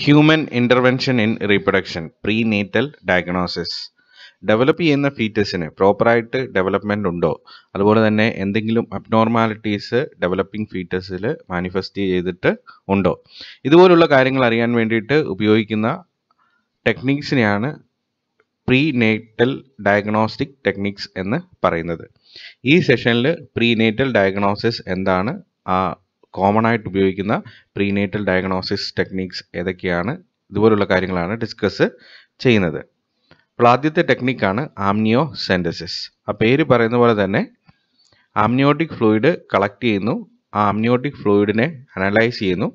Human intervention in reproduction prenatal diagnosis develop ചെയ്യുന്ന ഫീറ്റസിന് പ്രോപ്പറായിട്ട് ഡെവലപ്മെൻ്റ് ഉണ്ടോ അതുപോലെ തന്നെ എന്തെങ്കിലും അബ്നോർമാലിറ്റീസ് ഡെവലപ്പിംഗ് ഫീറ്റസിൽ മാനിഫെസ്റ്റ് ചെയ്തിട്ട് ഉണ്ടോ ഇതുപോലുള്ള കാര്യങ്ങൾ അറിയാൻ വേണ്ടിയിട്ട് ഉപയോഗിക്കുന്ന ടെക്നിക്സിനെയാണ് പ്രീ നേറ്റൽ ഡയഗ്നോസ്റ്റിക് ടെക്നിക്സ് എന്ന് പറയുന്നത് ഈ സെഷനിൽ പ്രീ നേറ്റൽ ഡയഗ്നോസിസ് എന്താണ് ആ കോമൺ ആയിട്ട് ഉപയോഗിക്കുന്ന പ്രീനേറ്റൽ ഡയഗ്നോസിസ് ടെക്നിക്സ് ഏതൊക്കെയാണ് ഇതുപോലുള്ള കാര്യങ്ങളാണ് ഡിസ്കസ് ചെയ്യുന്നത് അപ്പോൾ ആദ്യത്തെ ടെക്നിക്കാണ് ആംനിയോ സെൻറ്റസിസ് ആ പേര് പറയുന്ന പോലെ തന്നെ ആംനിയോട്ടിക് ഫ്ലൂയിഡ് കളക്ട് ചെയ്യുന്നു ആ ആംനിയോട്ടിക് ഫ്ലൂയിഡിനെ അനലൈസ് ചെയ്യുന്നു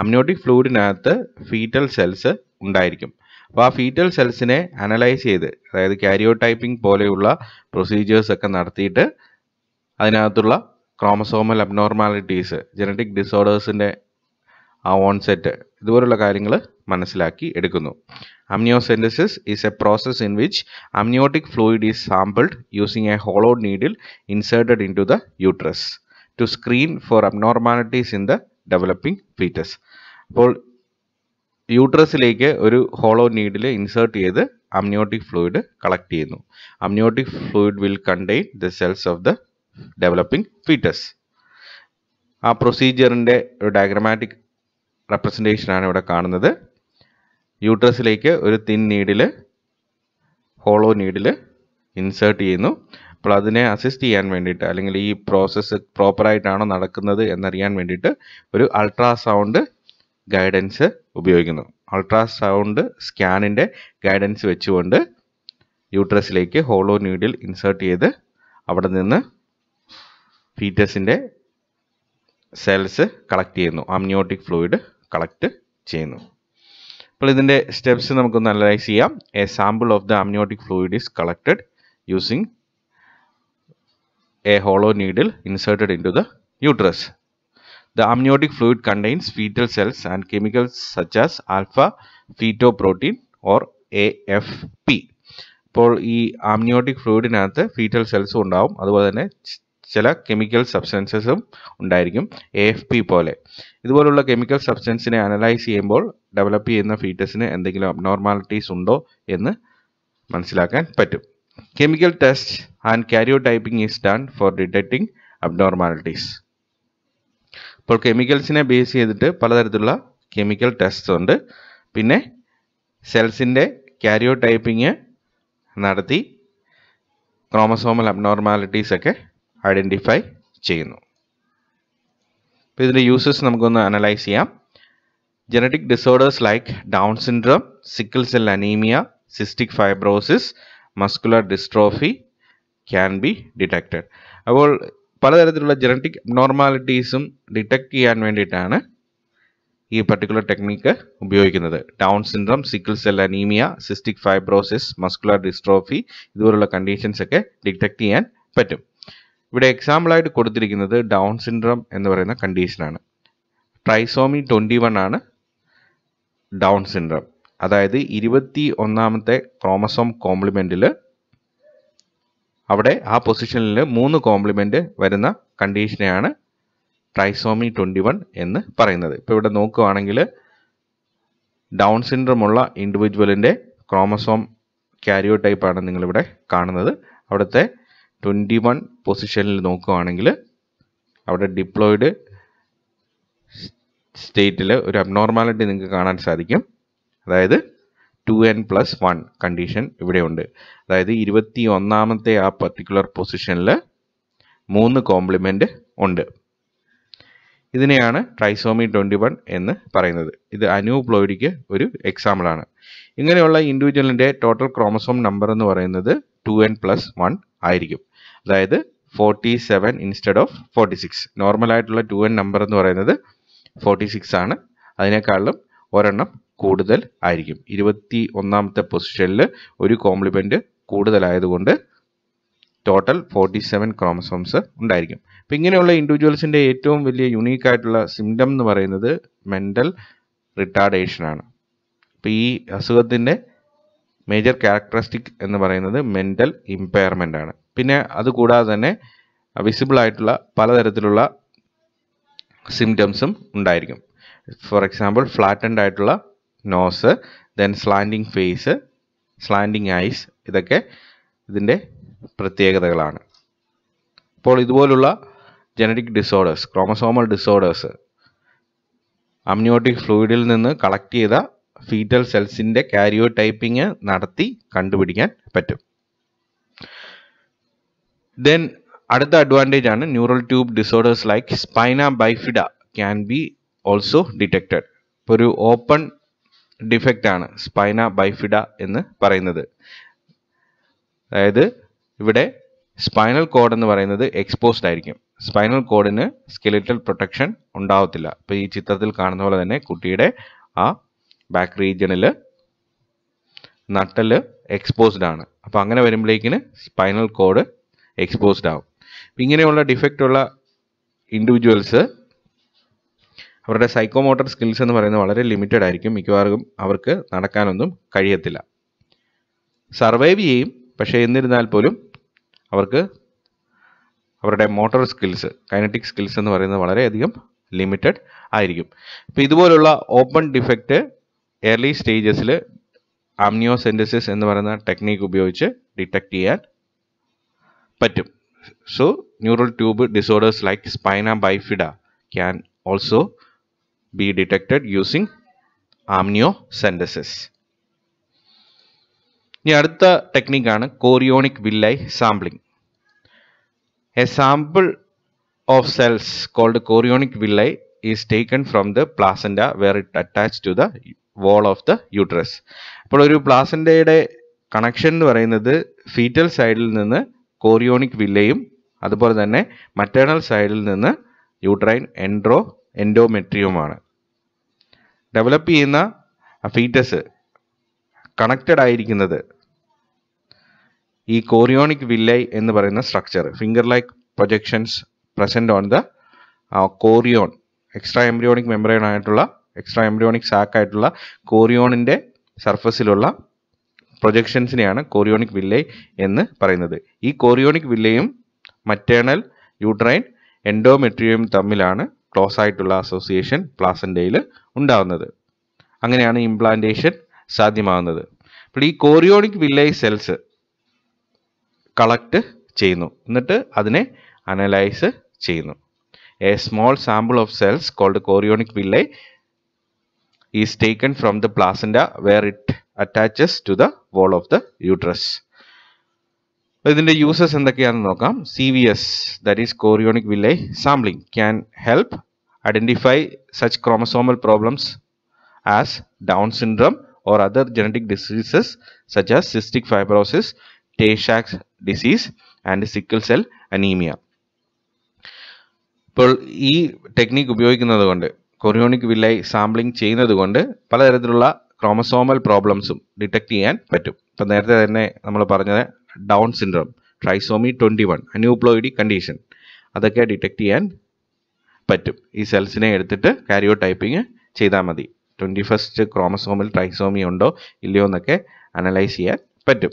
അമ്നിയോട്ടിക് ഫ്ലൂയിഡിനകത്ത് ഫീറ്റൽ സെൽസ് ഉണ്ടായിരിക്കും അപ്പോൾ ആ ഫീറ്റൽ സെൽസിനെ അനലൈസ് ചെയ്ത് അതായത് കാരിയോടൈപ്പിംഗ് പോലെയുള്ള പ്രൊസീജിയേഴ്സ് ഒക്കെ നടത്തിയിട്ട് അതിനകത്തുള്ള ക്രോമസോമൽ അബ്നോർമാലിറ്റീസ് ജനറ്റിക് ഡിസോർഡേഴ്സിൻ്റെ ആ ഓൺസെറ്റ് ഇതുപോലുള്ള കാര്യങ്ങൾ മനസ്സിലാക്കി എടുക്കുന്നു amniocentesis is a process in which amniotic fluid is sampled using a hollow needle inserted into the uterus to screen for abnormalities in the developing foetus അപ്പോൾ യൂട്രസിലേക്ക് ഒരു hollow needle insert ചെയ്ത് amniotic fluid collect ചെയ്യുന്നു amniotic fluid will contain the cells of the developing foetus ആ പ്രൊസീജിയറിൻ്റെ ഒരു diagrammatic റെപ്രസെൻറ്റേഷനാണ് ഇവിടെ കാണുന്നത് യൂട്രസിലേക്ക് ഒരു thin needle hollow needle insert ചെയ്യുന്നു അപ്പോൾ അതിനെ അസിസ്റ്റ് ചെയ്യാൻ വേണ്ടിയിട്ട് അല്ലെങ്കിൽ ഈ പ്രോസസ്സ് പ്രോപ്പറായിട്ടാണോ നടക്കുന്നത് എന്നറിയാൻ വേണ്ടിയിട്ട് ഒരു അൾട്രാസൗണ്ട് ഗൈഡൻസ് ഉപയോഗിക്കുന്നു അൾട്രാസൗണ്ട് സ്കാനിൻ്റെ ഗൈഡൻസ് വെച്ചുകൊണ്ട് യൂട്രസിലേക്ക് ഹോളോ നീഡിൽ ഇൻസേർട്ട് ചെയ്ത് അവിടെ നിന്ന് ഫീറ്റസിൻ്റെ സെൽസ് കളക്ട് ചെയ്യുന്നു അമ്നിയോട്ടിക് ഫ്ലൂയിഡ് കളക്ട് ചെയ്യുന്നു അപ്പോൾ ഇതിൻ്റെ സ്റ്റെപ്സ് നമുക്ക് അനലൈസ് ചെയ്യാം a sample of the amniotic fluid is collected using a hollow needle inserted into the uterus the amniotic fluid contains foetal cells and chemicals such as alpha fetoprotein or A F P അപ്പോൾ ഈ amniotic ഫ്ലൂയിഡിനകത്ത് fetal സെൽസും ഉണ്ടാവും അതുപോലെ തന്നെ ചില chemical സബ്സ്റ്റൻസസും ഉണ്ടായിരിക്കും A F P പോലെ ഇതുപോലുള്ള chemical സബ്സ്റ്റൻസിനെ അനലൈസ് ചെയ്യുമ്പോൾ ഡെവലപ്പ് ചെയ്യുന്ന ഫീറ്റസിന് എന്തെങ്കിലും അബ്നോർമാലിറ്റീസ് ഉണ്ടോ എന്ന് മനസ്സിലാക്കാൻ പറ്റും chemical test and karyotyping is done for detecting abnormalities ഇപ്പോൾ കെമിക്കൽസിനെ ബേസ് ചെയ്തിട്ട് പലതരത്തിലുള്ള കെമിക്കൽ ടെസ്റ്റ് ഉണ്ട് പിന്നെ സെൽസിൻ്റെ കാരിയോ നടത്തി ക്രോമസോമൽ അബ്നോർമാലിറ്റീസ് ഒക്കെ ഐഡൻറ്റിഫൈ ചെയ്യുന്നു അപ്പോൾ ഇതിൻ്റെ യൂസസ് നമുക്കൊന്ന് അനലൈസ് ചെയ്യാം genetic disorders like Down syndrome sickle cell anaemia cystic fibrosis muscular dystrophy can be detected അപ്പോൾ പലതരത്തിലുള്ള ജനറ്റിക് അബ്നോർമാലിറ്റീസും ഡിറ്റക്ട് ചെയ്യാൻ വേണ്ടിയിട്ടാണ് ഈ പർട്ടിക്കുലർ ടെക്നിക്ക് ഉപയോഗിക്കുന്നത് Down syndrome sickle cell anaemia cystic fibrosis muscular dystrophy ഇതുപോലുള്ള കണ്ടീഷൻസ് ഒക്കെ ഡിറ്റക്ട് ചെയ്യാൻ പറ്റും ഇവിടെ എക്സാമ്പിളായിട്ട് കൊടുത്തിരിക്കുന്നത് ഡൗൺ സിൻഡ്രം എന്ന് പറയുന്ന കണ്ടീഷനാണ് ട്രൈസോമി ട്വൻറ്റി വൺ ആണ് ഡൗൺ സിൻഡ്രം അതായത് ഇരുപത്തി ഒന്നാമത്തെ ക്രോമസോം കോംപ്ലിമെൻറ്റിൽ അവിടെ ആ പൊസിഷനിൽ മൂന്ന് കോംപ്ലിമെൻറ്റ് വരുന്ന കണ്ടീഷനെയാണ് ട്രൈസോമി ട്വൻറ്റി വൺ എന്ന് പറയുന്നത് ഇപ്പോൾ ഇവിടെ നോക്കുകയാണെങ്കിൽ ഡൗൺ സിൻഡ്രമുള്ള ഇൻഡിവിജ്വലിൻ്റെ ക്രോമസോം ക്യാരിയോ ടൈപ്പാണ് നിങ്ങളിവിടെ കാണുന്നത് അവിടുത്തെ ട്വൻറ്റി വൺ പൊസിഷനിൽ നോക്കുകയാണെങ്കിൽ അവിടെ ഡിപ്ലോയിഡ് സ്റ്റേറ്റിൽ ഒരു അബ്നോർമാലിറ്റി നിങ്ങൾക്ക് കാണാൻ സാധിക്കും അതായത് two N plus one condition ഇവിടെയുണ്ട് അതായത് ഇരുപത്തി ഒന്നാമത്തെ ആ പർട്ടിക്കുലർ പൊസിഷനിൽ മൂന്ന് കോംപ്ലിമെൻ്റ് ഉണ്ട് ഇതിനെയാണ് ട്രൈസോമി ട്വൻറ്റി വൺ എന്ന് പറയുന്നത് ഇത് അനൂപ്ലോയിഡിക്ക് ഒരു എക്സാമ്പിളാണ് ഇങ്ങനെയുള്ള ഇൻഡിവിജ്വലിൻ്റെ ടോട്ടൽ ക്രോമസോം നമ്പർ എന്ന് പറയുന്നത് ടു എൻ പ്ലസ് വൺ ആയിരിക്കും അതായത് forty seven instead of forty six നോർമലായിട്ടുള്ള ടു എൻ നമ്പർ എന്ന് പറയുന്നത് ഫോർട്ടി സിക്സ് ആണ് അതിനേക്കാളും ഒരെണ്ണം കൂടുതൽ ആയിരിക്കും ഇരുപത്തി ഒന്നാമത്തെ പൊസിഷനിൽ ഒരു കോംപ്ലിമെൻറ്റ് കൂടുതലായതുകൊണ്ട് ടോട്ടൽ ഫോർട്ടി സെവൻ ക്രോമസോംസ് ഉണ്ടായിരിക്കും അപ്പം ഇങ്ങനെയുള്ള ഇൻഡിവിജ്വൽസിൻ്റെ ഏറ്റവും വലിയ യുണീക്ക് ആയിട്ടുള്ള സിംറ്റം എന്ന് പറയുന്നത് മെൻ്റൽ റിട്ടാർഡേഷനാണ് അപ്പം ഈ അസുഖത്തിൻ്റെ മേജർ ക്യാരക്ടറിസ്റ്റിക് എന്ന് പറയുന്നത് മെൻ്റൽ ഇമ്പയർമെൻ്റ് ആണ് പിന്നെ അതുകൂടാതെ തന്നെ വിസിബിൾ ആയിട്ടുള്ള പലതരത്തിലുള്ള സിംറ്റംസും ഉണ്ടായിരിക്കും ഫോർ എക്സാമ്പിൾ ഫ്ലാറ്റൻഡ് ആയിട്ടുള്ള nose then slanting face slanting eyes ഇതൊക്കെ ഇതിൻ്റെ പ്രത്യേകതകളാണ് അപ്പോൾ ഇതുപോലുള്ള genetic disorders chromosomal disorders amniotic ഫ്ലൂയിഡിൽ നിന്ന് കളക്ട് ചെയ്ത ഫീറ്റൽ സെൽസിൻ്റെ കാരിയോ നടത്തി കണ്ടുപിടിക്കാൻ പറ്റും ദെൻ അടുത്ത അഡ്വാൻറ്റേജ് ആണ് neural tube disorders like spina bifida can be also detected ഇപ്പോൾ ഒരു ഓപ്പൺ ഡിഫക്റ്റ് ആണ് സ്പൈന ബൈഫിഡ എന്ന് പറയുന്നത് അതായത് ഇവിടെ സ്പൈനൽ കോഡ് എന്ന് പറയുന്നത് എക്സ്പോസ്ഡ് ആയിരിക്കും സ്പൈനൽ കോഡിന് സ്കെലിറ്റൽ പ്രൊട്ടക്ഷൻ ഉണ്ടാവത്തില്ല അപ്പോൾ ഈ ചിത്രത്തിൽ കാണുന്ന പോലെ തന്നെ കുട്ടിയുടെ ആ ബാക്ക് റീജിയണിൽ നട്ടൽ എക്സ്പോസ്ഡ് ആണ് അപ്പോൾ അങ്ങനെ വരുമ്പോഴേക്കിന് സ്പൈനൽ കോഡ് എക്സ്പോസ്ഡ് ആവും ഇങ്ങനെയുള്ള ഡിഫക്റ്റ് ഉള്ള ഇൻഡിവിജ്വൽസ് അവരുടെ സൈക്കോമോട്ടർ സ്കിൽസ് എന്ന് പറയുന്നത് വളരെ ലിമിറ്റഡ് ആയിരിക്കും മിക്കവാറും അവർക്ക് നടക്കാനൊന്നും കഴിയത്തില്ല സർവൈവ് ചെയ്യും പക്ഷേ എന്നിരുന്നാൽ പോലും അവർക്ക് അവരുടെ മോട്ടോർ സ്കിൽസ് കൈനറ്റിക് സ്കിൽസ് എന്ന് പറയുന്നത് വളരെയധികം ലിമിറ്റഡ് ആയിരിക്കും അപ്പോൾ ഇതുപോലുള്ള ഓപ്പൺ ഡിഫക്റ്റ് ഏർലി സ്റ്റേജസിൽ ആംനിയോസെൻറ്റസിസ് എന്ന് പറയുന്ന ടെക്നീക്ക് ഉപയോഗിച്ച് ഡിറ്റക്റ്റ് ചെയ്യാൻ പറ്റും so neural tube disorders like spina bifida can also be detected using amniocentesis ഇനി അടുത്ത ടെക്നിക്കാണ് chorionic villi sampling a sample of cells called chorionic villi is taken from the placenta where it attach to the wall of the uterus അപ്പോൾ ഒരു പ്ലാസൻഡയുടെ connection എന്ന് പറയുന്നത് fetal സൈഡിൽ നിന്ന് chorionic വില്ലയും അതുപോലെ തന്നെ മറ്റേണൽ സൈഡിൽ നിന്ന് യൂട്രൈൻ എൻഡ്രോ എൻഡോമെട്രിയുമാണ് ഡെവലപ്പ് ചെയ്യുന്ന ഫീറ്റസ് കണക്റ്റഡ് ആയിരിക്കുന്നത് ഈ കോറിയോണിക് വില്ലൈ എന്ന് പറയുന്ന structure finger like projections present on the chorion extra embryonic membrane ആയിട്ടുള്ള എക്സ്ട്രാ എംബ്രിയോണിക് സാക്ക് ആയിട്ടുള്ള കോറിയോണിൻ്റെ സർഫസിലുള്ള പ്രൊജക്ഷൻസിനെയാണ് കോറിയോണിക് വില്ലേ എന്ന് പറയുന്നത് ഈ കോറിയോണിക് വില്ലയും മറ്റേണൽ യൂട്രൈൻ എൻഡോമെട്രിയയും തമ്മിലാണ് ക്ലോസ് ആയിട്ടുള്ള അസോസിയേഷൻ പ്ലാസൻ്റയിൽ ഉണ്ടാകുന്നത് അങ്ങനെയാണ് ഇംപ്ലാന്റേഷൻ സാധ്യമാകുന്നത് അപ്പോൾ ഈ കോറിയോണിക് വില്ലേ സെൽസ് കളക്ട് ചെയ്യുന്നു എന്നിട്ട് അതിനെ അനലൈസ് ചെയ്യുന്നു a small sample of cells called chorionic villi is taken from the placenta where it attaches to the wall of the uterus. In the uses in the CVS that is chorionic villi sampling can help identify such chromosomal problems as Down syndrome or other genetic diseases such as cystic fibrosis, Tay Sachs disease and sickle cell anemia. Now, this technique is chorionic villi sampling ചെയ്യുന്നത് കൊണ്ട് പലതരത്തിലുള്ള chromosomal പ്രോബ്ലംസും detect ചെയ്യാൻ പറ്റും ഇപ്പം നേരത്തെ തന്നെ നമ്മൾ പറഞ്ഞത് Down syndrome trisomy twenty one aneuploidy condition അതൊക്കെ ഡിറ്റക്ട് ചെയ്യാൻ പറ്റും ഈ സെൽസിനെ എടുത്തിട്ട് കാരിയോ ടൈപ്പിങ് ചെയ്താൽ മതി ട്വൻറ്റി ഫസ്റ്റ് ക്രോമസോമിൽ ട്രൈസോമി ഉണ്ടോ ഇല്ലയോ എന്നൊക്കെ അനലൈസ് ചെയ്യാൻ പറ്റും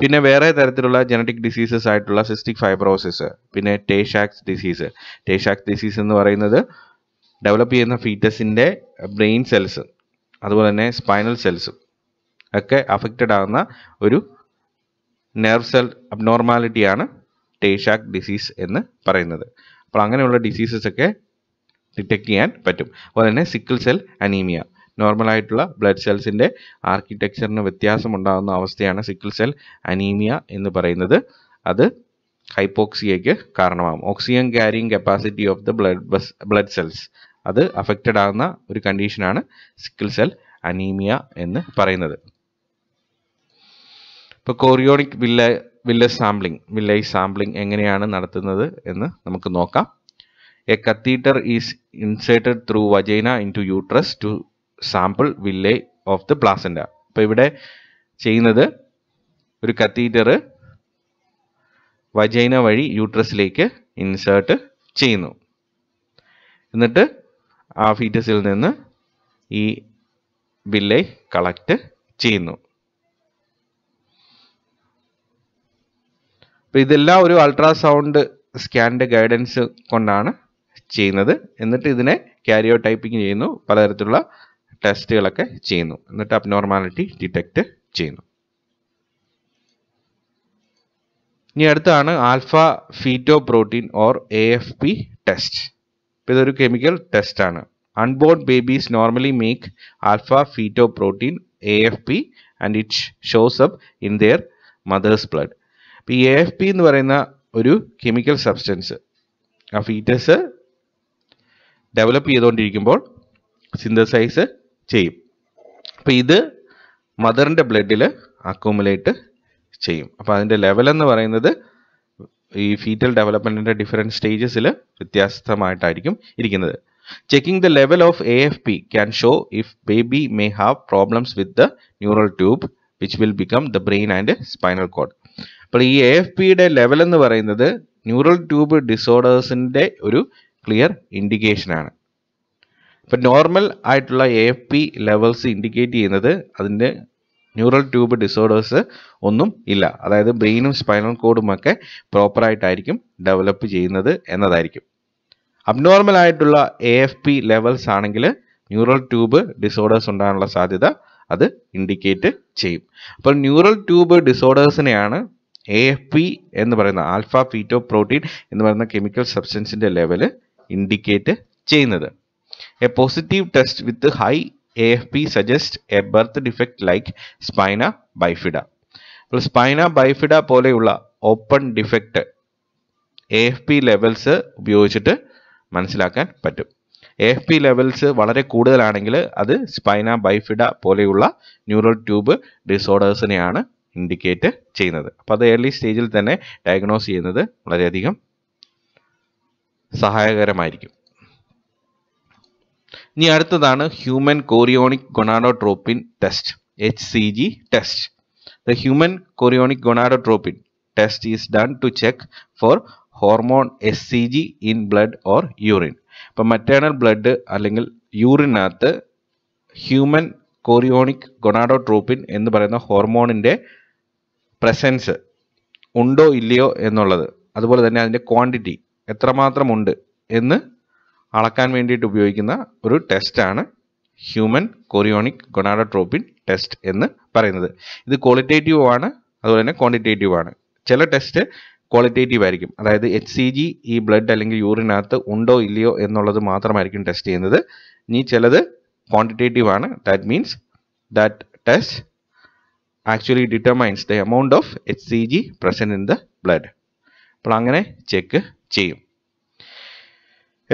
പിന്നെ വേറെ തരത്തിലുള്ള ജനറ്റിക് ഡിസീസസ് ആയിട്ടുള്ള സിസ്റ്റിക് ഫൈബ്രോസിസ് പിന്നെ ടേഷാക്സ് ഡിസീസ് ടേഷാക്സ് ഡിസീസ് എന്ന് പറയുന്നത് ഡെവലപ്പ് ചെയ്യുന്ന ഫീറ്റസിൻ്റെ ബ്രെയിൻ സെൽസ് അതുപോലെ തന്നെ സ്പൈനൽ സെൽസ് ഒക്കെ അഫക്റ്റഡ് ആകുന്ന ഒരു നെർവ് സെൽ അബ്നോർമാലിറ്റിയാണ് ടേഷാക് ഡിസീസ് എന്ന് പറയുന്നത് അപ്പോൾ അങ്ങനെയുള്ള ഡിസീസസ് ഒക്കെ ഡിറ്റക്ട് ചെയ്യാൻ പറ്റും അതുപോലെ തന്നെ സിക്കിൾ സെൽ അനീമിയ നോർമലായിട്ടുള്ള ബ്ലഡ് സെൽസിൻ്റെ ആർക്കിടെക്ചറിന് വ്യത്യാസമുണ്ടാകുന്ന അവസ്ഥയാണ് സിക്കിൾ സെൽ അനീമിയ എന്ന് പറയുന്നത് അത് ഹൈപ്പോക്സിയയ്ക്ക് കാരണമാകും oxygen carrying capacity of the blood blood cells അത് അഫക്റ്റഡ് ആകുന്ന ഒരു കണ്ടീഷനാണ് സിക്കിൾ സെൽ അനീമിയ എന്ന് പറയുന്നത് ഇപ്പോൾ chorionic villi villi sampling village sampling എങ്ങനെയാണ് നടത്തുന്നത് എന്ന് നമുക്ക് നോക്കാം a catheter is inserted through vagina into uterus to sample villi of the placenta അപ്പോൾ ഇവിടെ ചെയ്യുന്നത് ഒരു കത്തീറ്റർ വജൈന വഴി യൂട്രസിലേക്ക് ഇൻസേർട്ട് ചെയ്യുന്നു എന്നിട്ട് ആ ഫീറ്റസിൽ നിന്ന് ഈ ബില്ലൈ കളക്ട് ചെയ്യുന്നു അപ്പോൾ ഇതെല്ലാം ഒരു അൾട്രാസൗണ്ട് സ്കാൻ്റെ ഗൈഡൻസ് കൊണ്ടാണ് ചെയ്യുന്നത് എന്നിട്ട് ഇതിനെ ക്യാരിയോ ടൈപ്പിംഗ് ചെയ്യുന്നു പലതരത്തിലുള്ള ടെസ്റ്റുകളൊക്കെ ചെയ്യുന്നു എന്നിട്ട് അബ്നോർമാലിറ്റി ഡിറ്റക്റ്റ് ചെയ്യുന്നു ഇനി അടുത്താണ് alpha fetoprotein or A F P test ഇതൊരു കെമിക്കൽ ടെസ്റ്റ് ആണ് unborn babies normally make alpha fetoprotein A F P and it shows up in their mother's blood ഈ എ എഫ് പി എന്ന് പറയുന്ന ഒരു chemical substance ആ foetus develop ചെയ്തുകൊണ്ടിരിക്കുമ്പോൾ synthesise ചെയ്യും അപ്പോൾ ഇത് മദറിൻ്റെ ബ്ലഡിൽ അക്കോമുലേറ്റ് ചെയ്യും അപ്പോൾ അതിൻ്റെ ലെവൽ എന്ന് പറയുന്നത് ഈ ഫീറ്റൽ ഡെവലപ്മെൻറ്റിൻ്റെ ഡിഫറെൻറ്റ് സ്റ്റേജസിൽ വ്യത്യസ്തമായിട്ടായിരിക്കും ഇരിക്കുന്നത് checking the level of A F P can show if baby may have problems with the neural tube which will become the brain and spinal cord അപ്പോൾ ഈ എ എഫ് പിയുടെ level എന്ന് പറയുന്നത് neural tube ഡിസോർഡേഴ്സിൻ്റെ ഒരു clear ഇൻഡിക്കേഷനാണ് ഇപ്പം normal ആയിട്ടുള്ള A F P levels indicate ചെയ്യുന്നത് അതിൻ്റെ ന്യൂറൽ ട്യൂബ് ഡിസോർഡേഴ്സ് ഒന്നും ഇല്ല അതായത് ബ്രെയിനും സ്പൈനൽ കോഡും ഒക്കെ പ്രോപ്പറായിട്ടായിരിക്കും ഡെവലപ്പ് ചെയ്യുന്നത് എന്നതായിരിക്കും അബ്നോർമൽ ആയിട്ടുള്ള എ എഫ് പി ലെവൽസ് ആണെങ്കിൽ ന്യൂറൽ ട്യൂബ് ഡിസോർഡേഴ്സ് ഉണ്ടാകാനുള്ള സാധ്യത അത് ഇൻഡിക്കേറ്റ് ചെയ്യും അപ്പോൾ ന്യൂറൽ ട്യൂബ് ഡിസോർഡേഴ്സിനെയാണ് എ എഫ് പി എന്ന് പറയുന്ന ആൽഫ ഫീറ്റോ പ്രോട്ടീൻ എന്ന് പറയുന്ന കെമിക്കൽ സബ്സ്റ്റൻസിൻ്റെ ലെവൽ ഇൻഡിക്കേറ്റ് ചെയ്യുന്നത് a positive test with high AFP suggests a birth defect like spina bifida. അപ്പോൾ സ്പൈന ബൈഫിഡ പോലെയുള്ള open defect A F P levels ഉപയോഗിച്ചിട്ട് മനസ്സിലാക്കാൻ പറ്റും എ എഫ് പി ലെവൽസ് വളരെ കൂടുതലാണെങ്കിൽ അത് സ്പൈന ബൈഫിഡ പോലെയുള്ള ന്യൂറൽ ട്യൂബ് ഡിസോർഡേഴ്സിനെയാണ് ഇൻഡിക്കേറ്റ് ചെയ്യുന്നത് അപ്പോൾ അത് ഏർലി സ്റ്റേജിൽ തന്നെ ഡയഗ്നോസ് ചെയ്യുന്നത് വളരെയധികം സഹായകരമായിരിക്കും ഇനി അടുത്തതാണ് human chorionic gonadotropin test H C G test the human chorionic gonadotropin test is done to check for hormone S C G in blood or urine ഇപ്പം മറ്റേണൽ ബ്ലഡ് അല്ലെങ്കിൽ യൂറിനകത്ത് ഹ്യൂമൻ കോറിയോണിക് ഗൊണാഡോട്രോപ്പിൻ എന്ന് പറയുന്ന ഹോർമോണിൻ്റെ presence ഉണ്ടോ ഇല്ലയോ എന്നുള്ളത് അതുപോലെ തന്നെ അതിൻ്റെ ക്വാണ്ടിറ്റി എത്രമാത്രം ഉണ്ട് എന്ന് അളക്കാൻ വേണ്ടിയിട്ട് ഉപയോഗിക്കുന്ന ഒരു ടെസ്റ്റാണ് ഹ്യൂമൻ കൊറിയോണിക് ഗൊണാഡോട്രോപ്പിൻ ടെസ്റ്റ് എന്ന് പറയുന്നത് ഇത് ക്വാളിറ്റേറ്റീവ് ആണ് അതുപോലെ തന്നെ ക്വാണ്ടിറ്റേറ്റീവ് ആണ് ചില ടെസ്റ്റ് ക്വാളിറ്റേറ്റീവ് ആയിരിക്കും അതായത് എച്ച് സി ജി ഈ ബ്ലഡ് അല്ലെങ്കിൽ യൂറിനകത്ത് ഉണ്ടോ ഇല്ലയോ എന്നുള്ളത് മാത്രമായിരിക്കും ടെസ്റ്റ് ചെയ്യുന്നത് ഇനി ചിലത് ക്വാണ്ടിറ്റേറ്റീവ് ആണ് that means that test actually determines the amount of H C G present in the blood അപ്പോൾ അങ്ങനെ ചെക്ക് ചെയ്യും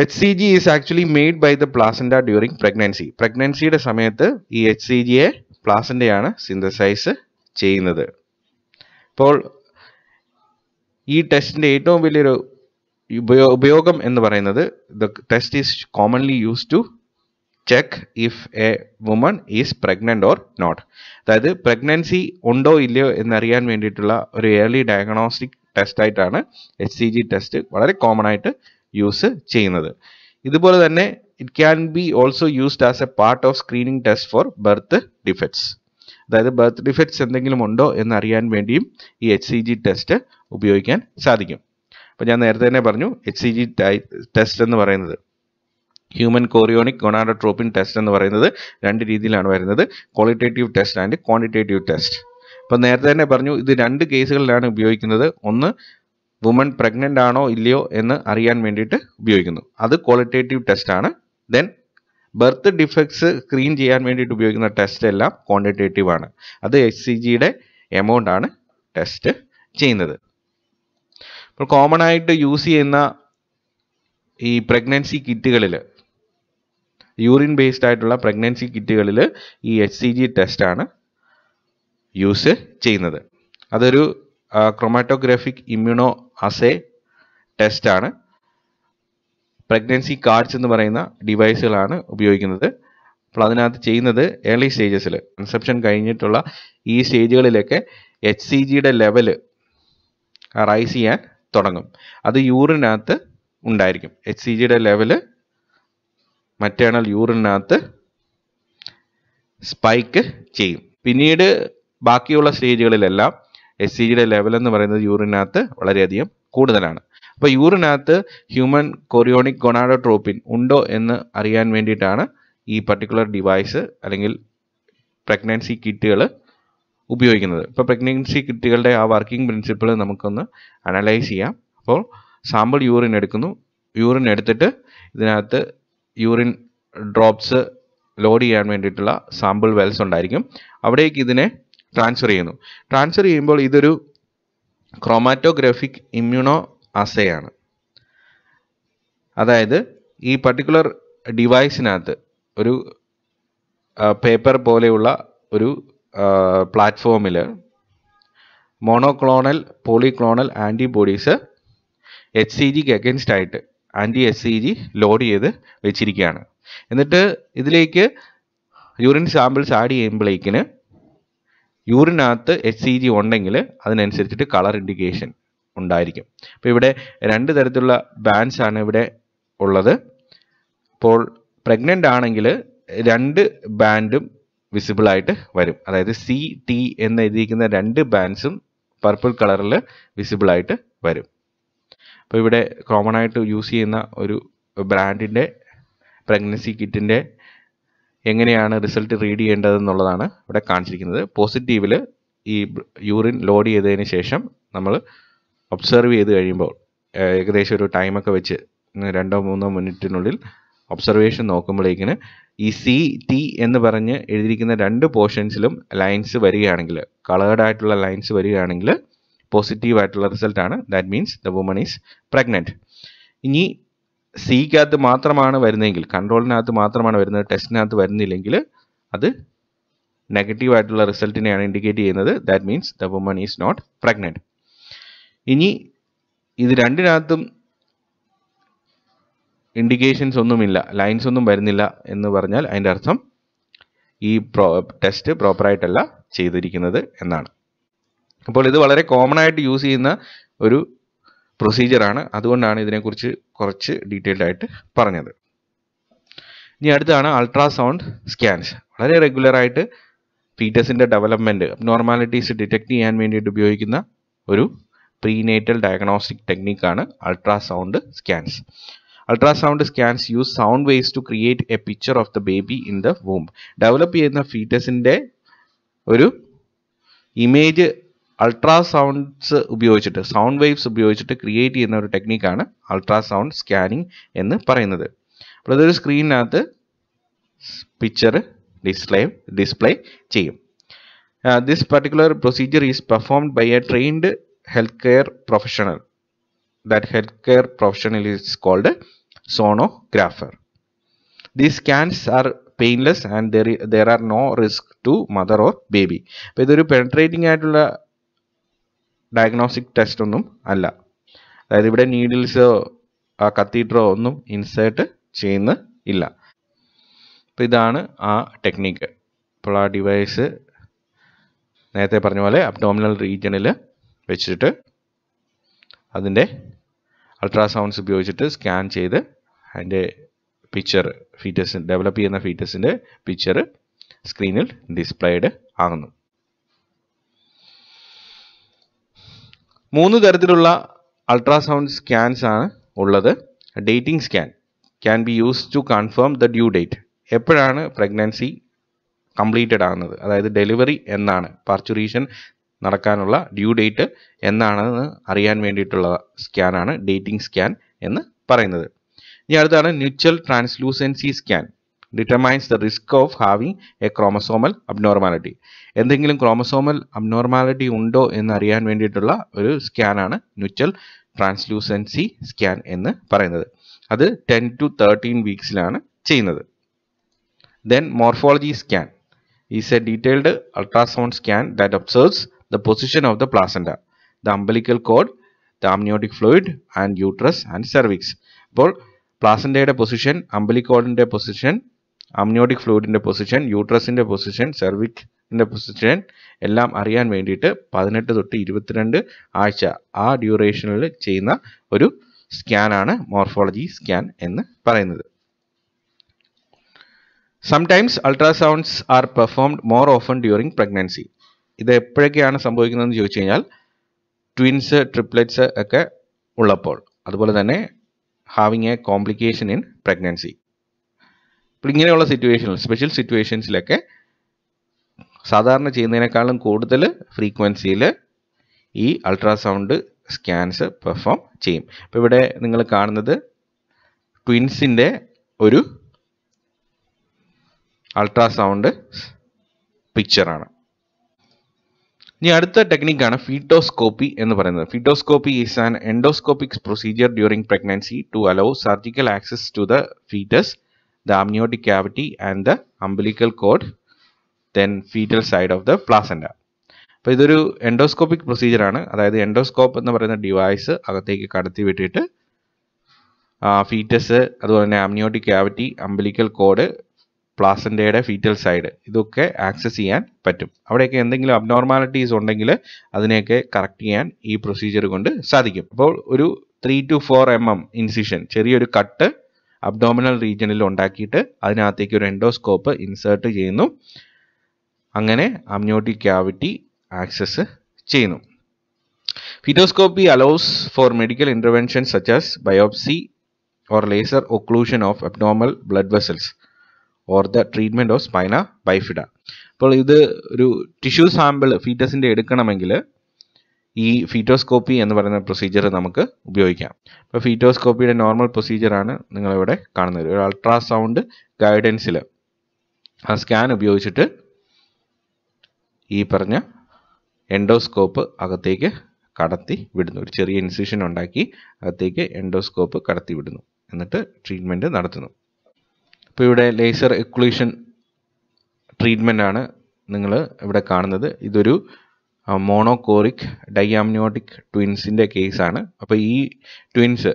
H C G is actually made by the placenta during pregnancy പ്രഗ്നൻസിയുടെ സമയത്ത് ഈ എച്ച് സി ജിയെ പ്ലാസൻഡയാണ് synthesize ചെയ്യുന്നത് അപ്പോൾ ഈ ടെസ്റ്റിൻ്റെ ഏറ്റവും വലിയൊരു ഉപയോ ഉപയോഗം എന്ന് പറയുന്നത് the test is commonly use to check if a woman is pregnant or not അതായത് പ്രഗ്നൻസി ഉണ്ടോ ഇല്ലയോ എന്നറിയാൻ വേണ്ടിയിട്ടുള്ള ഒരു ഏർലി ഡയഗ്നോസ്റ്റിക് ടെസ്റ്റായിട്ടാണ് എച്ച് സി ജി ടെസ്റ്റ് വളരെ കോമൺ ആയിട്ട് യൂസ് ചെയ്യുന്നത് ഇതുപോലെ തന്നെ it can be also used as a part of screening test for birth defects അതായത് ബർത്ത് ഡിഫക്ട്സ് എന്തെങ്കിലും ഉണ്ടോ എന്നറിയാൻ വേണ്ടിയും ഈ എച്ച് സി ജി ടെസ്റ്റ് ഉപയോഗിക്കാൻ സാധിക്കും അപ്പം ഞാൻ നേരത്തെ തന്നെ പറഞ്ഞു എച്ച് സി ജി ടെസ്റ്റ് എന്ന് പറയുന്നത് ഹ്യൂമൻ കോറിയോണിക് ഗൊണാഡോട്രോപ്പിൻ ടെസ്റ്റ് എന്ന് പറയുന്നത് രണ്ട് രീതിയിലാണ് വരുന്നത് qualitative test and quantitative test അപ്പം നേരത്തെ തന്നെ പറഞ്ഞു ഇത് രണ്ട് കേസുകളിലാണ് ഉപയോഗിക്കുന്നത് ഒന്ന് വുമൺ പ്രഗ്നൻ്റ് ആണോ ഇല്ലയോ എന്ന് അറിയാൻ വേണ്ടിയിട്ട് ഉപയോഗിക്കുന്നു അത് ക്വാളിറ്റേറ്റീവ് ടെസ്റ്റ് ആണ് ദെൻ ബർത്ത് ഡിഫക്ട്സ് സ്ക്രീൻ ചെയ്യാൻ വേണ്ടിയിട്ട് ഉപയോഗിക്കുന്ന ടെസ്റ്റ് എല്ലാം ക്വാണ്ടിറ്റേറ്റീവ് ആണ് അത് എസ് സി ജിയുടെ എമൗണ്ട് ആണ് ടെസ്റ്റ് ചെയ്യുന്നത് ഇപ്പോൾ കോമൺ ആയിട്ട് യൂസ് ചെയ്യുന്ന ഈ പ്രഗ്നൻസി കിറ്റുകളിൽ യൂറിൻ ബേസ്ഡ് ആയിട്ടുള്ള പ്രഗ്നൻസി കിറ്റുകളിൽ ഈ എച്ച് സി ജി ടെസ്റ്റാണ് യൂസ് ചെയ്യുന്നത് അതൊരു ക്രൊമാറ്റോഗ്രാഫിക് ഇമ്മ്യൂണോ അസെ ടെസ്റ്റാണ് പ്രഗ്നൻസി കാർഡ്സ് എന്ന് പറയുന്ന ഡിവൈസുകളാണ് ഉപയോഗിക്കുന്നത് അപ്പോൾ അതിനകത്ത് ചെയ്യുന്നത് ഏർലി സ്റ്റേജസിൽ കൺസെപ്ഷൻ കഴിഞ്ഞിട്ടുള്ള ഈ സ്റ്റേജുകളിലൊക്കെ എച്ച് സി ജിയുടെ ലെവല് റൈസ് ചെയ്യാൻ തുടങ്ങും അത് യൂറിനകത്ത് ഉണ്ടായിരിക്കും എച്ച് സി ജിയുടെ ലെവല് മറ്റേണൽ യൂറിനകത്ത് സ്പൈക്ക് ചെയ്യും പിന്നീട് ബാക്കിയുള്ള സ്റ്റേജുകളിലെല്ലാം എസ് സി ജിയുടെ ലെവൽ എന്ന് പറയുന്നത് യൂറിനകത്ത് വളരെയധികം കൂടുതലാണ് അപ്പോൾ യൂറിനകത്ത് ഹ്യൂമൻ കൊറിയോണിക് ഗൊണാഡോട്രോപ്പിൻ ഉണ്ടോ എന്ന് അറിയാൻ വേണ്ടിയിട്ടാണ് ഈ പർട്ടിക്കുലർ ഡിവൈസ് അല്ലെങ്കിൽ പ്രഗ്നൻസി കിറ്റുകൾ ഉപയോഗിക്കുന്നത് ഇപ്പോൾ പ്രഗ്നൻസി കിറ്റുകളുടെ ആ വർക്കിംഗ് പ്രിൻസിപ്പിൾ നമുക്കൊന്ന് അനലൈസ് ചെയ്യാം അപ്പോൾ സാമ്പിൾ യൂറിൻ എടുക്കുന്നു യൂറിൻ എടുത്തിട്ട് ഇതിനകത്ത് യൂറിൻ ഡ്രോപ്സ് ലോഡ് ചെയ്യാൻ വേണ്ടിയിട്ടുള്ള സാമ്പിൾ വെൽസ് ഉണ്ടായിരിക്കും അവിടേക്ക് ഇതിനെ ട്രാൻസ്ഫർ ചെയ്യുന്നു ട്രാൻസ്ഫർ ചെയ്യുമ്പോൾ ഇതൊരു ക്രോമാറ്റോഗ്രാഫിക് ഇമ്മ്യൂണോ അസയാണ് അതായത് ഈ പർട്ടിക്കുലർ ഡിവൈസിനകത്ത് ഒരു പേപ്പർ പോലെയുള്ള ഒരു പ്ലാറ്റ്ഫോമിൽ monoclonal polyclonal antibodies H C ജിക്ക് അഗൻസ്റ്റ് ആയിട്ട് anti H C G load ചെയ്ത് വെച്ചിരിക്കുകയാണ് എന്നിട്ട് ഇതിലേക്ക് യൂറിൻ സാമ്പിൾസ് ആഡ് ചെയ്യുമ്പോഴേക്കിന് യൂറിനകത്ത് എച്ച് സി ജി ഉണ്ടെങ്കിൽ അതിനനുസരിച്ചിട്ട് കളർ ഇൻഡിക്കേഷൻ ഉണ്ടായിരിക്കും അപ്പോൾ ഇവിടെ രണ്ട് തരത്തിലുള്ള ബാൻസ് ആണ് ഇവിടെ ഉള്ളത് അപ്പോൾ പ്രഗ്നൻ്റ് ആണെങ്കിൽ രണ്ട് ബാൻഡും വിസിബിൾ ആയിട്ട് വരും അതായത് സി ടി എന്ന് എഴുതിയിരിക്കുന്ന രണ്ട് ബാൻസും പർപ്പിൾ കളറിൽ വിസിബിൾ ആയിട്ട് വരും അപ്പോൾ ഇവിടെ കോമൺ ആയിട്ട് യൂസ് ചെയ്യുന്ന ഒരു ബ്രാൻഡിൻ്റെ പ്രഗ്നൻസി കിറ്റിൻ്റെ എങ്ങനെയാണ് റിസൾട്ട് റീഡ് ചെയ്യേണ്ടത് എന്നുള്ളതാണ് ഇവിടെ കാണിച്ചിരിക്കുന്നത് പോസിറ്റീവിൽ ഈ യൂറിൻ ലോഡ് ചെയ്തതിന് ശേഷം നമ്മൾ ഒബ്സർവ് ചെയ്ത് കഴിയുമ്പോൾ ഏകദേശം ഒരു ടൈമൊക്കെ വെച്ച് രണ്ടോ മൂന്നോ മിനിറ്റിനുള്ളിൽ ഒബ്സർവേഷൻ നോക്കുമ്പോഴേക്കിന് ഈ സി ടി എന്ന് പറഞ്ഞ് എഴുതിയിരിക്കുന്ന രണ്ട് പോർഷൻസിലും ലൈൻസ് വരികയാണെങ്കിൽ കളേർഡ് ആയിട്ടുള്ള ലൈൻസ് വരികയാണെങ്കിൽ പോസിറ്റീവായിട്ടുള്ള റിസൾട്ടാണ് that means the woman is pregnant ഇനി സിക്കകത്ത് മാത്രമാണ് വരുന്നതെങ്കിൽ കൺട്രോളിനകത്ത് മാത്രമാണ് വരുന്നത് ടെസ്റ്റിനകത്ത് വരുന്നില്ലെങ്കിൽ അത് നെഗറ്റീവ് ആയിട്ടുള്ള റിസൾട്ടിനെയാണ് ഇൻഡിക്കേറ്റ് ചെയ്യുന്നത് that means the woman is not pregnant ഇനി ഇത് രണ്ടിനകത്തും ഇൻഡിക്കേഷൻസ് ഒന്നുമില്ല ലൈൻസ് ഒന്നും വരുന്നില്ല എന്ന് പറഞ്ഞാൽ അതിൻ്റെ അർത്ഥം ഈ പ്രോ ടെസ്റ്റ് പ്രോപ്പറായിട്ടല്ല ചെയ്തിരിക്കുന്നത് എന്നാണ് അപ്പോൾ ഇത് വളരെ കോമൺ ആയിട്ട് യൂസ് ചെയ്യുന്ന ഒരു പ്രൊസീജിയറാണ് അതുകൊണ്ടാണ് ഇതിനെക്കുറിച്ച് കുറച്ച് ഡീറ്റെയിൽഡ് ആയിട്ട് പറഞ്ഞത് ഇനി അടുത്താണ് അൾട്രാസൗണ്ട് സ്കാൻസ് വളരെ റെഗുലറായിട്ട് ഫീറ്റസിൻ്റെ ഡെവലപ്മെൻറ്റ് നോർമാലിറ്റീസ് ഡിറ്റക്റ്റ് ചെയ്യാൻ വേണ്ടിയിട്ട് ഉപയോഗിക്കുന്ന ഒരു പ്രീനേറ്റൽ ഡയഗ്നോസ്റ്റിക് ടെക്നിക്കാണ് ultrasound scans ultrasound scans use sound waves to create a picture of the baby in the womb develop ചെയ്യുന്ന ഫീറ്റസിൻ്റെ ഒരു ഇമേജ് അൾട്രാസൗണ്ട്സ് ഉപയോഗിച്ചിട്ട് സൗണ്ട് വേവ്സ് ഉപയോഗിച്ചിട്ട് ക്രിയേറ്റ് ചെയ്യുന്ന ഒരു ടെക്നിക്കാണ് അൾട്രാസൗണ്ട് സ്കാനിങ് എന്ന് പറയുന്നത് അപ്പോൾ ഇതൊരു സ്ക്രീനിനകത്ത് പിക്ചർ ഡിസ്പ്ലേ ഡിസ്പ്ലേ ചെയ്യും this particular procedure is performed by a trained health care professional that health care professional is called sonographer these scans are painless and there are no risk to mother or baby അപ്പോൾ ഇതൊരു പെൻട്രേറ്റിംഗ് ആയിട്ടുള്ള diagnostic test ഒന്നും അല്ല അതായത് ഇവിടെ നീഡിൽസോ കത്തീഡ്രോ ഒന്നും insert ചെയ്യുന്ന ഇല്ല അപ്പം ഇതാണ് ആ ടെക്നിക്ക് അപ്പോൾ ആ ഡിവൈസ് നേരത്തെ പറഞ്ഞ പോലെ അബ്ഡോമിനൽ റീജിയണിൽ വെച്ചിട്ട് അതിൻ്റെ അൾട്രാസൗണ്ട്സ് ഉപയോഗിച്ചിട്ട് സ്കാൻ ചെയ്ത് അതിൻ്റെ പിക്ചർ ഫീറ്റേഴ്സ് ഡെവലപ്പ് ചെയ്യുന്ന ഫീറ്റേഴ്സിൻ്റെ പിക്ചർ സ്ക്രീനിൽ ഡിസ്പ്ലേഡ് ആകുന്നു മൂന്ന് തരത്തിലുള്ള അൾട്രാസൗണ്ട് സ്കാൻസ് ആണ് ഉള്ളത് dating scan can be use to confirm the due date എപ്പോഴാണ് പ്രഗ്നൻസി കംപ്ലീറ്റഡ് ആകുന്നത് അതായത് ഡെലിവറി എന്നാണ് പാർച്ചുറീഷൻ നടക്കാനുള്ള ഡ്യൂ ഡേറ്റ് എന്നാണെന്ന് അറിയാൻ വേണ്ടിയിട്ടുള്ള സ്കാനാണ് ഡേറ്റിംഗ് സ്കാൻ എന്ന് പറയുന്നത് ഇനി അടുത്താണ് nuchal translucency scan determines the risk of having a chromosomal abnormality എന്തെങ്കിലും ക്രോമസോമൽ അബ്നോർമാലിറ്റി ഉണ്ടോ എന്ന് അറിയാൻ വേണ്ടിയിട്ടുള്ള ഒരു സ്കാനാണ് ന്യൂച്വൽ ട്രാൻസ്ലൂസൻസി സ്കാൻ എന്ന് പറയുന്നത് അത് ടെൻ ടു തേർട്ടീൻ വീക്സിലാണ് ചെയ്യുന്നത് then morphology scan is a detailed ultrasound scan that observes the position of the placenta the umbilical cord the amniotic fluid and uterus and cervix അപ്പോൾ പ്ലാസൻഡയുടെ പൊസിഷൻ അമ്പലിക്കോഡിൻ്റെ position amniotic ഫ്ലൂയിഡിൻ്റെ position യൂട്രസിൻ്റെ position സെർവിക്കിൻ്റെ position എല്ലാം അറിയാൻ വേണ്ടിയിട്ട് പതിനെട്ട് തൊട്ട് ഇരുപത്തിരണ്ട് ആഴ്ച ആ ഡ്യൂറേഷനിൽ ചെയ്യുന്ന ഒരു സ്കാനാണ് മോർഫോളജി സ്കാൻ എന്ന് പറയുന്നത് sometimes ultrasounds are performed more often during pregnancy ഇത് എപ്പോഴൊക്കെയാണ് സംഭവിക്കുന്നതെന്ന് ചോദിച്ചു കഴിഞ്ഞാൽ ട്വിൻസ് ട്രിപ്ലെറ്റ്സ് ഒക്കെ ഉള്ളപ്പോൾ അതുപോലെ തന്നെ having a complication in pregnancy ഇങ്ങനെയുള്ള സിറ്റുവേഷനിൽ സ്പെഷ്യൽ സിറ്റുവേഷൻസിലൊക്കെ സാധാരണ ചെയ്യുന്നതിനേക്കാളും കൂടുതൽ ഫ്രീക്വൻസിയിൽ ഈ അൾട്രാസൗണ്ട് സ്കാൻസ് പെർഫോം ചെയ്യും അപ്പോൾ ഇവിടെ നിങ്ങൾ കാണുന്നത് ട്വിൻസിൻ്റെ ഒരു അൾട്രാസൗണ്ട് പിക്ചറാണ് ഇനി അടുത്ത ടെക്നിക്കാണ് ഫീറ്റോസ്കോപ്പി എന്ന് പറയുന്നത് fetoscopy is an endoscopic procedure during pregnancy to allow surgical access to the fetus the amniotic cavity and the umbilical cord, then fetal side of the placenta. അപ്പോൾ ഇതൊരു എൻഡോസ്കോപ്പിക് പ്രൊസീജിയറാണ് അതായത് എൻഡോസ്കോപ്പ് എന്ന് പറയുന്ന device അകത്തേക്ക് കടത്തി വിട്ടിട്ട് ഫീറ്റസ് അതുപോലെ തന്നെ ആംനിയോട്ടിക് ക്യാവിറ്റി അമ്പലിക്കൽ കോഡ് പ്ലാസൻ്റയുടെ ഫീറ്റൽ സൈഡ് ഇതൊക്കെ ആക്സസ് ചെയ്യാൻ പറ്റും അവിടെയൊക്കെ എന്തെങ്കിലും അബ്നോർമാലിറ്റീസ് ഉണ്ടെങ്കിൽ അതിനെയൊക്കെ കറക്റ്റ് ചെയ്യാൻ ഈ പ്രൊസീജിയർ കൊണ്ട് സാധിക്കും അപ്പോൾ ഒരു three to four M M incision ചെറിയൊരു കട്ട് അബ്ഡോമിനൽ റീജിയനിൽ ഉണ്ടാക്കിയിട്ട് അതിനകത്തേക്ക് ഒരു എൻഡോസ്കോപ്പ് ഇൻസേർട്ട് ചെയ്യുന്നു അങ്ങനെ അമ്യോട്ടിക് ക്യാവിറ്റി ആക്സസ് ചെയ്യുന്നു fetoscopy allows for medical intervention such as biopsy or laser occlusion of abnormal blood vessels or the treatment of spina bifida അപ്പോൾ ഇത് ഒരു ടിഷ്യൂ സാമ്പിൾ ഫീറ്റസിൻ്റെ എടുക്കണമെങ്കിൽ ഈ ഫീറ്റോസ്കോപ്പി എന്ന് പറയുന്ന പ്രൊസീജിയർ നമുക്ക് ഉപയോഗിക്കാം ഇപ്പോൾ ഫീറ്റോസ്കോപ്പിയുടെ നോർമൽ പ്രൊസീജിയറാണ് നിങ്ങളിവിടെ കാണുന്നത് ഒരു അൾട്രാസൗണ്ട് ഗൈഡൻസിൽ ആ സ്കാൻ ഉപയോഗിച്ചിട്ട് ഈ പറഞ്ഞ എൻഡോസ്കോപ്പ് അകത്തേക്ക് കടത്തി വിടുന്നു ഒരു ചെറിയ ഇൻസിഷൻ ഉണ്ടാക്കി അകത്തേക്ക് എൻഡോസ്കോപ്പ് കടത്തി വിടുന്നു എന്നിട്ട് ട്രീറ്റ്മെൻറ്റ് നടത്തുന്നു അപ്പോൾ ഇവിടെ ലേസർ എക്ലൂഷൻ ട്രീറ്റ്മെൻ്റ് ആണ് നിങ്ങൾ ഇവിടെ കാണുന്നത് ഇതൊരു മോണോകോറിക് ഡൈയാമ്നിയോട്ടിക് ട്വിൻസിൻ്റെ കേസാണ് അപ്പോൾ ഈ ട്വിൻസ്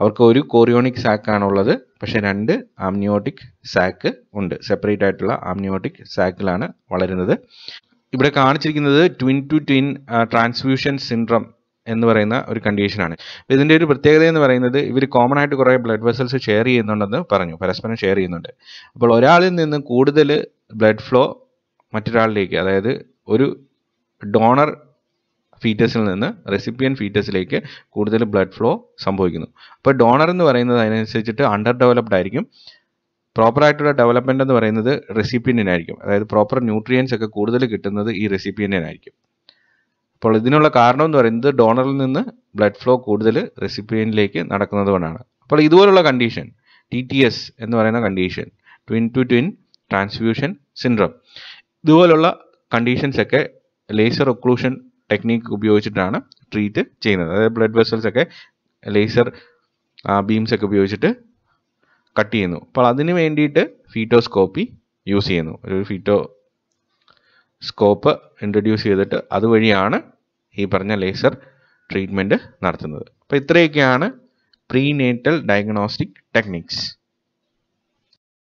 അവർക്ക് ഒരു കോറിയോണിക് സാക്കാണുള്ളത് പക്ഷെ രണ്ട് ആംനിയോട്ടിക് സാക്ക് ഉണ്ട് സെപ്പറേറ്റ് ആയിട്ടുള്ള ആംനിയോട്ടിക് സാക്കിലാണ് വളരുന്നത് ഇവിടെ കാണിച്ചിരിക്കുന്നത് twin to twin transfusion syndrome എന്ന് പറയുന്ന ഒരു കണ്ടീഷനാണ് ഇതിൻ്റെ ഒരു പ്രത്യേകത എന്ന് പറയുന്നത് ഇവർ കോമൺ ആയിട്ട് കുറേ ബ്ലഡ് വെസൽസ് ഷെയർ ചെയ്യുന്നുണ്ടെന്ന് പറഞ്ഞു പരസ്പരം ഷെയർ ചെയ്യുന്നുണ്ട് അപ്പോൾ ഒരാളിൽ നിന്ന് കൂടുതൽ ബ്ലഡ് ഫ്ലോ മറ്റൊരാളിലേക്ക് അതായത് ഒരു ഡോണർ ഫീറ്റസിൽ നിന്ന് റെസിപ്പിയൻ ഫീറ്റസിലേക്ക് കൂടുതൽ ബ്ലഡ് ഫ്ലോ സംഭവിക്കുന്നു അപ്പോൾ ഡോണർ എന്ന് പറയുന്നത് അതിനനുസരിച്ചിട്ട് അണ്ടർ ഡെവലപ്ഡ് ആയിരിക്കും പ്രോപ്പർ ആയിട്ടുള്ള ഡെവലപ്മെൻ്റ് എന്ന് പറയുന്നത് റെസിപ്പിയനായിരിക്കും അതായത് പ്രോപ്പർ ന്യൂട്രിയൻസ് ഒക്കെ കൂടുതൽ കിട്ടുന്നത് ഈ റെസിപ്പിയനായിരിക്കും അപ്പോൾ ഇതിനുള്ള കാരണം എന്ന് പറയുന്നത് ഡോണറിൽ നിന്ന് ബ്ലഡ് ഫ്ലോ കൂടുതൽ റെസിപ്പിയനിലേക്ക് നടക്കുന്നത് കൊണ്ടാണ് അപ്പോൾ ഇതുപോലുള്ള കണ്ടീഷൻ ടി ടി എസ് എന്ന് പറയുന്ന condition twin to twin transfusion syndrome ഇതുപോലുള്ള കണ്ടീഷൻസ് ഒക്കെ ലേസർ ഒക്ലൂഷൻ ടെക്നീക്ക് ഉപയോഗിച്ചിട്ടാണ് ട്രീറ്റ് ചെയ്യുന്നത് അതായത് ബ്ലഡ് വെസൽസ് ഒക്കെ ലേസർ ബീംസ് ഒക്കെ ഉപയോഗിച്ചിട്ട് കട്ട് ചെയ്യുന്നു അപ്പോൾ അതിന് വേണ്ടിയിട്ട് ഫീറ്റോസ്കോപ്പി യൂസ് ചെയ്യുന്നു ഒരു ഫീറ്റോ സ്കോപ്പ് ഇൻട്രൊഡ്യൂസ് ചെയ്തിട്ട് അതുവഴിയാണ് ഈ പറഞ്ഞ ലേസർ ട്രീറ്റ്മെൻറ്റ് നടത്തുന്നത് അപ്പോൾ ഇത്രയൊക്കെയാണ് പ്രീനേറ്റൽ ഡയഗ്നോസ്റ്റിക് ടെക്നിക്സ്